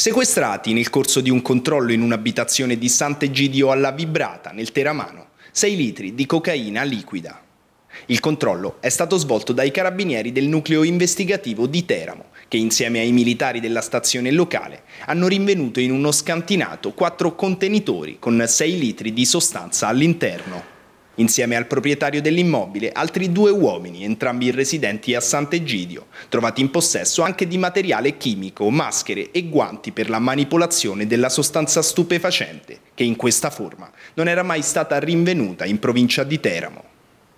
Sequestrati nel corso di un controllo in un'abitazione di Sant'Egidio alla Vibrata, nel Teramano, 6 litri di cocaina liquida. Il controllo è stato svolto dai carabinieri del nucleo investigativo di Teramo, che insieme ai militari della stazione locale hanno rinvenuto in uno scantinato quattro contenitori con 6 litri di sostanza all'interno. Insieme al proprietario dell'immobile, altri due uomini, entrambi residenti a Sant'Egidio, trovati in possesso anche di materiale chimico, maschere e guanti per la manipolazione della sostanza stupefacente, che in questa forma non era mai stata rinvenuta in provincia di Teramo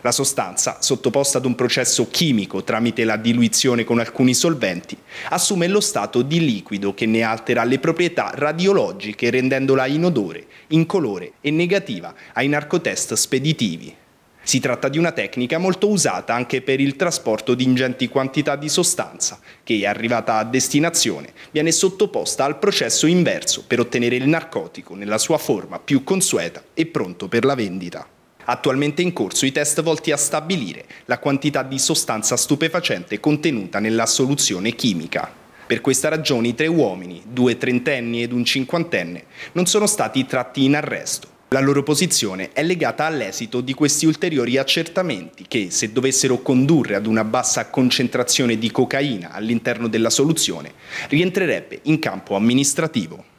la sostanza, sottoposta ad un processo chimico tramite la diluizione con alcuni solventi, assume lo stato di liquido che ne altera le proprietà radiologiche rendendola inodore, incolore e negativa ai narcotest speditivi. Si tratta di una tecnica molto usata anche per il trasporto di ingenti quantità di sostanza, che arrivata a destinazione viene sottoposta al processo inverso per ottenere il narcotico nella sua forma più consueta e pronto per la vendita attualmente in corso i test volti a stabilire la quantità di sostanza stupefacente contenuta nella soluzione chimica. Per questa ragione i tre uomini, due trentenni ed un cinquantenne, non sono stati tratti in arresto. La loro posizione è legata all'esito di questi ulteriori accertamenti che, se dovessero condurre ad una bassa concentrazione di cocaina all'interno della soluzione, rientrerebbe in campo amministrativo.